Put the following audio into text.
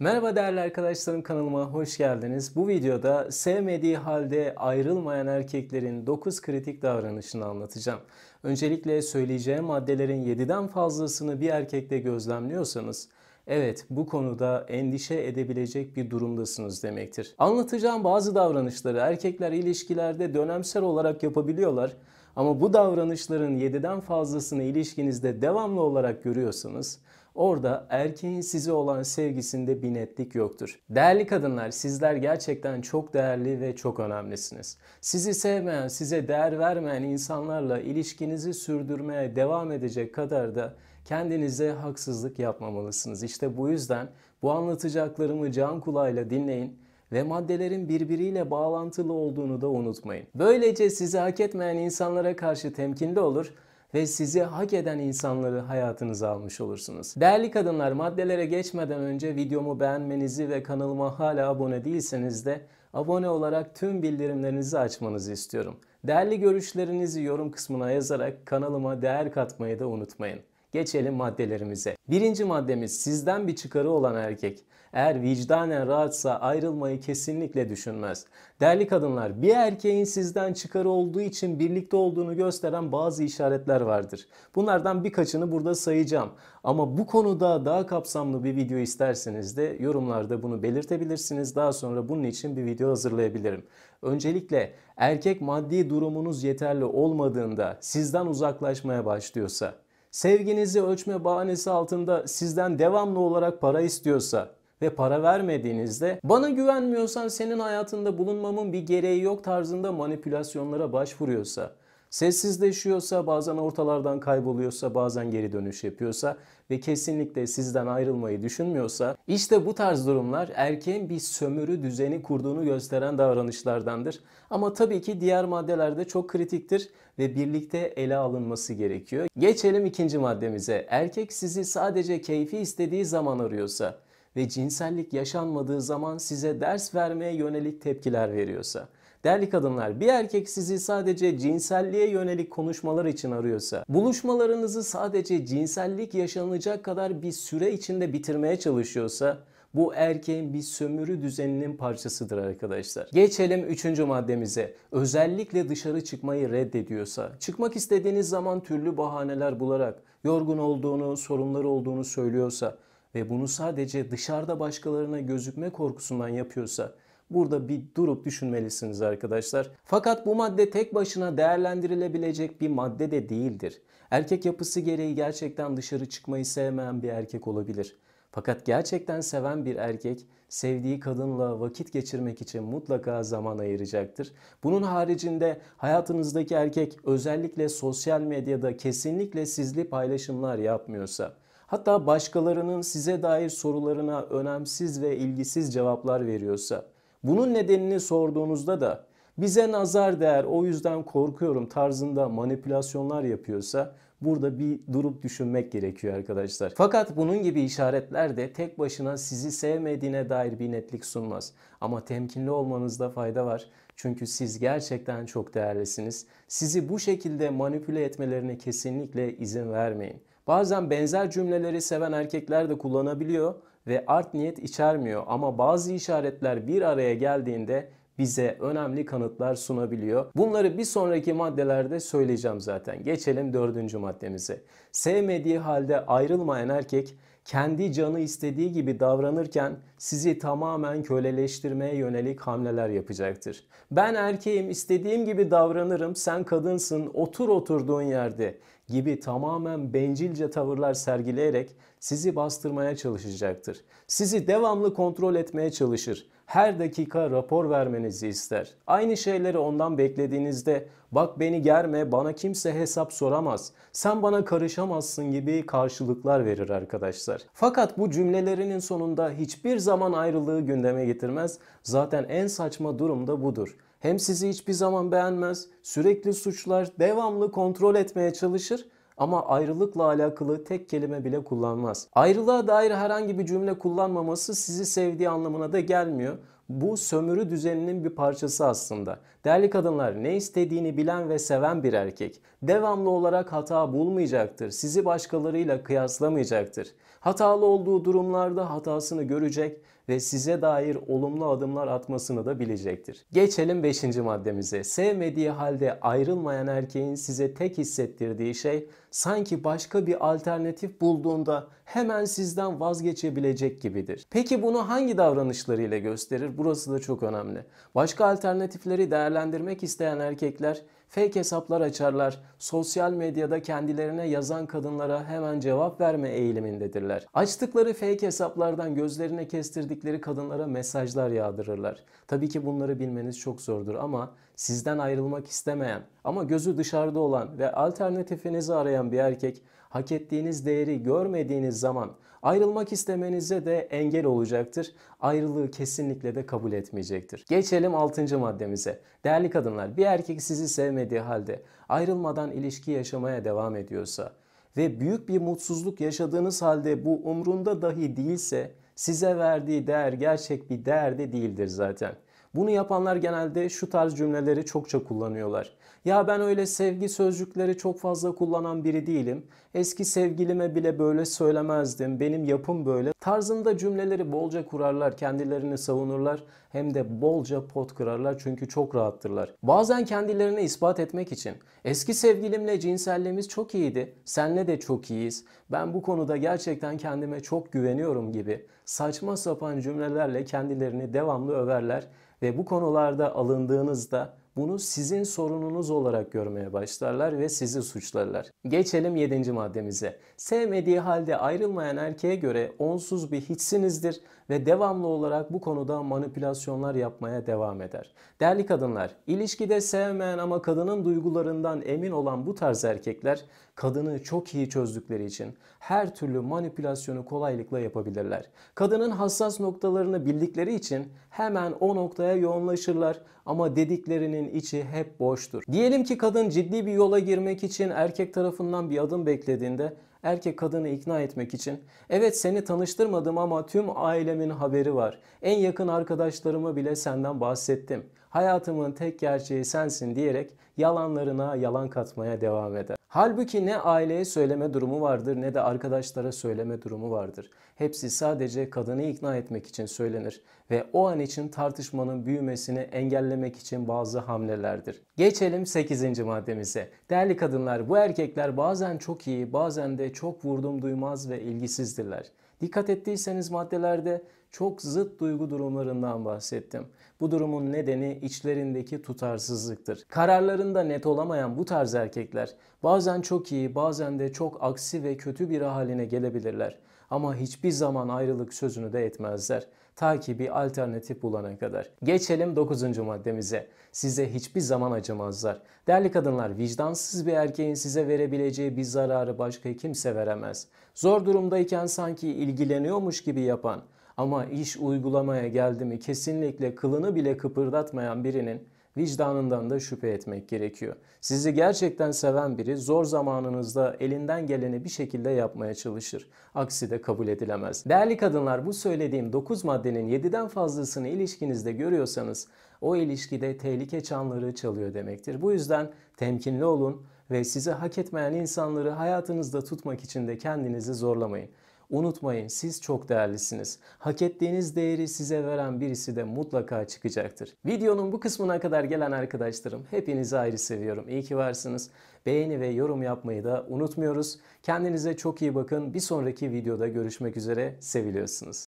Merhaba değerli arkadaşlarım kanalıma hoş geldiniz. Bu videoda sevmediği halde ayrılmayan erkeklerin 9 kritik davranışını anlatacağım. Öncelikle söyleyeceğim maddelerin 7'den fazlasını bir erkekte gözlemliyorsanız Evet bu konuda endişe edebilecek bir durumdasınız demektir. Anlatacağım bazı davranışları erkekler ilişkilerde dönemsel olarak yapabiliyorlar. Ama bu davranışların 7'den fazlasını ilişkinizde devamlı olarak görüyorsanız Orada erkeğin size olan sevgisinde bir netlik yoktur. Değerli kadınlar sizler gerçekten çok değerli ve çok önemlisiniz. Sizi sevmeyen, size değer vermeyen insanlarla ilişkinizi sürdürmeye devam edecek kadar da kendinize haksızlık yapmamalısınız. İşte bu yüzden bu anlatacaklarımı can kulağıyla dinleyin ve maddelerin birbiriyle bağlantılı olduğunu da unutmayın. Böylece sizi hak etmeyen insanlara karşı temkinli olur ve sizi hak eden insanları hayatınıza almış olursunuz. Değerli kadınlar maddelere geçmeden önce videomu beğenmenizi ve kanalıma hala abone değilseniz de abone olarak tüm bildirimlerinizi açmanızı istiyorum. Değerli görüşlerinizi yorum kısmına yazarak kanalıma değer katmayı da unutmayın. Geçelim maddelerimize. Birinci maddemiz sizden bir çıkarı olan erkek. Eğer vicdanen rahatsa ayrılmayı kesinlikle düşünmez. Değerli kadınlar bir erkeğin sizden çıkarı olduğu için birlikte olduğunu gösteren bazı işaretler vardır. Bunlardan birkaçını burada sayacağım. Ama bu konuda daha kapsamlı bir video isterseniz de yorumlarda bunu belirtebilirsiniz. Daha sonra bunun için bir video hazırlayabilirim. Öncelikle erkek maddi durumunuz yeterli olmadığında sizden uzaklaşmaya başlıyorsa sevginizi ölçme bahanesi altında sizden devamlı olarak para istiyorsa ve para vermediğinizde bana güvenmiyorsan senin hayatında bulunmamın bir gereği yok tarzında manipülasyonlara başvuruyorsa sessizleşiyorsa, bazen ortalardan kayboluyorsa, bazen geri dönüş yapıyorsa ve kesinlikle sizden ayrılmayı düşünmüyorsa işte bu tarz durumlar erkeğin bir sömürü düzeni kurduğunu gösteren davranışlardandır. Ama tabii ki diğer maddelerde çok kritiktir ve birlikte ele alınması gerekiyor. Geçelim ikinci maddemize. Erkek sizi sadece keyfi istediği zaman arıyorsa ve cinsellik yaşanmadığı zaman size ders vermeye yönelik tepkiler veriyorsa Değerli kadınlar bir erkek sizi sadece cinselliğe yönelik konuşmalar için arıyorsa, buluşmalarınızı sadece cinsellik yaşanacak kadar bir süre içinde bitirmeye çalışıyorsa, bu erkeğin bir sömürü düzeninin parçasıdır arkadaşlar. Geçelim üçüncü maddemize. Özellikle dışarı çıkmayı reddediyorsa, çıkmak istediğiniz zaman türlü bahaneler bularak yorgun olduğunu, sorunları olduğunu söylüyorsa ve bunu sadece dışarıda başkalarına gözükme korkusundan yapıyorsa, Burada bir durup düşünmelisiniz arkadaşlar. Fakat bu madde tek başına değerlendirilebilecek bir madde de değildir. Erkek yapısı gereği gerçekten dışarı çıkmayı sevmeyen bir erkek olabilir. Fakat gerçekten seven bir erkek sevdiği kadınla vakit geçirmek için mutlaka zaman ayıracaktır. Bunun haricinde hayatınızdaki erkek özellikle sosyal medyada kesinlikle sizli paylaşımlar yapmıyorsa, hatta başkalarının size dair sorularına önemsiz ve ilgisiz cevaplar veriyorsa, bunun nedenini sorduğunuzda da bize nazar değer o yüzden korkuyorum tarzında manipülasyonlar yapıyorsa burada bir durup düşünmek gerekiyor arkadaşlar. Fakat bunun gibi işaretler de tek başına sizi sevmediğine dair bir netlik sunmaz. Ama temkinli olmanızda fayda var. Çünkü siz gerçekten çok değerlisiniz. Sizi bu şekilde manipüle etmelerine kesinlikle izin vermeyin. Bazen benzer cümleleri seven erkekler de kullanabiliyor ve art niyet içermiyor ama bazı işaretler bir araya geldiğinde bize önemli kanıtlar sunabiliyor. Bunları bir sonraki maddelerde söyleyeceğim zaten. Geçelim dördüncü maddemize. Sevmediği halde ayrılmayan erkek kendi canı istediği gibi davranırken sizi tamamen köleleştirmeye yönelik hamleler yapacaktır. Ben erkeğim istediğim gibi davranırım sen kadınsın otur oturduğun yerde gibi tamamen bencilce tavırlar sergileyerek sizi bastırmaya çalışacaktır. Sizi devamlı kontrol etmeye çalışır. Her dakika rapor vermenizi ister. Aynı şeyleri ondan beklediğinizde bak beni germe bana kimse hesap soramaz. Sen bana karışamazsın gibi karşılıklar verir arkadaşlar. Fakat bu cümlelerinin sonunda hiçbir zaman ayrılığı gündeme getirmez. Zaten en saçma durum da budur. Hem sizi hiçbir zaman beğenmez, sürekli suçlar, devamlı kontrol etmeye çalışır ama ayrılıkla alakalı tek kelime bile kullanmaz. Ayrılığa dair herhangi bir cümle kullanmaması sizi sevdiği anlamına da gelmiyor. Bu sömürü düzeninin bir parçası aslında. Değerli kadınlar ne istediğini bilen ve seven bir erkek devamlı olarak hata bulmayacaktır. Sizi başkalarıyla kıyaslamayacaktır. Hatalı olduğu durumlarda hatasını görecek ve size dair olumlu adımlar atmasını da bilecektir. Geçelim 5. maddemize. Sevmediği halde ayrılmayan erkeğin size tek hissettirdiği şey sanki başka bir alternatif bulduğunda hemen sizden vazgeçebilecek gibidir. Peki bunu hangi davranışlarıyla gösterir? Burası da çok önemli. Başka alternatifleri değerlendirmek isteyen erkekler fake hesaplar açarlar, sosyal medyada kendilerine yazan kadınlara hemen cevap verme eğilimindedirler. Açtıkları fake hesaplardan gözlerine kestirdikleri kadınlara mesajlar yağdırırlar. Tabii ki bunları bilmeniz çok zordur ama sizden ayrılmak istemeyen ama gözü dışarıda olan ve alternatifinizi arayan bir erkek hak ettiğiniz değeri görmediğiniz zaman ayrılmak istemenize de engel olacaktır. Ayrılığı kesinlikle de kabul etmeyecektir. Geçelim 6. maddemize. Değerli kadınlar, bir erkek sizi sevmediği halde ayrılmadan ilişki yaşamaya devam ediyorsa ve büyük bir mutsuzluk yaşadığınız halde bu umrunda dahi değilse size verdiği değer gerçek bir değer de değildir zaten. Bunu yapanlar genelde şu tarz cümleleri çokça kullanıyorlar. Ya ben öyle sevgi sözcükleri çok fazla kullanan biri değilim. Eski sevgilime bile böyle söylemezdim. Benim yapım böyle. Tarzında cümleleri bolca kurarlar, kendilerini savunurlar hem de bolca pot kırarlar çünkü çok rahattırlar. Bazen kendilerini ispat etmek için eski sevgilimle cinselliğimiz çok iyiydi. Senle de çok iyiyiz. Ben bu konuda gerçekten kendime çok güveniyorum gibi saçma sapan cümlelerle kendilerini devamlı överler ve bu konularda alındığınızda bunu sizin sorununuz olarak görmeye başlarlar ve sizi suçlarlar. Geçelim 7. maddemize. Sevmediği halde ayrılmayan erkeğe göre onsuz bir hiçsinizdir ve devamlı olarak bu konuda manipülasyonlar yapmaya devam eder. Değerli kadınlar, ilişkide sevmeyen ama kadının duygularından emin olan bu tarz erkekler kadını çok iyi çözdükleri için her türlü manipülasyonu kolaylıkla yapabilirler. Kadının hassas noktalarını bildikleri için hemen o noktaya yoğunlaşırlar ama dediklerinin içi hep boştur. Diyelim ki kadın ciddi bir yola girmek için erkek tarafından bir adım beklediğinde erkek kadını ikna etmek için evet seni tanıştırmadım ama tüm ailemin haberi var. En yakın arkadaşlarıma bile senden bahsettim. Hayatımın tek gerçeği sensin diyerek yalanlarına yalan katmaya devam eder. Halbuki ne aileye söyleme durumu vardır ne de arkadaşlara söyleme durumu vardır. Hepsi sadece kadını ikna etmek için söylenir ve o an için tartışmanın büyümesini engellemek için bazı hamlelerdir. Geçelim 8. maddemize. Değerli kadınlar bu erkekler bazen çok iyi bazen de çok vurdum duymaz ve ilgisizdirler. Dikkat ettiyseniz maddelerde çok zıt duygu durumlarından bahsettim. Bu durumun nedeni içlerindeki tutarsızlıktır. Kararlarında net olamayan bu tarz erkekler bazen çok iyi, bazen de çok aksi ve kötü bir haline gelebilirler. Ama hiçbir zaman ayrılık sözünü de etmezler. Ta ki bir alternatif bulana kadar. Geçelim 9. maddemize. Size hiçbir zaman acımazlar. Değerli kadınlar, vicdansız bir erkeğin size verebileceği bir zararı başka kimse veremez. Zor durumdayken sanki ilgileniyormuş gibi yapan, ama iş uygulamaya geldi mi kesinlikle kılını bile kıpırdatmayan birinin vicdanından da şüphe etmek gerekiyor. Sizi gerçekten seven biri zor zamanınızda elinden geleni bir şekilde yapmaya çalışır. Aksi de kabul edilemez. Değerli kadınlar bu söylediğim 9 maddenin 7'den fazlasını ilişkinizde görüyorsanız o ilişkide tehlike çanları çalıyor demektir. Bu yüzden temkinli olun ve sizi hak etmeyen insanları hayatınızda tutmak için de kendinizi zorlamayın. Unutmayın siz çok değerlisiniz. Hak ettiğiniz değeri size veren birisi de mutlaka çıkacaktır. Videonun bu kısmına kadar gelen arkadaşlarım hepinizi ayrı seviyorum. İyi ki varsınız. Beğeni ve yorum yapmayı da unutmuyoruz. Kendinize çok iyi bakın. Bir sonraki videoda görüşmek üzere. Seviliyorsunuz.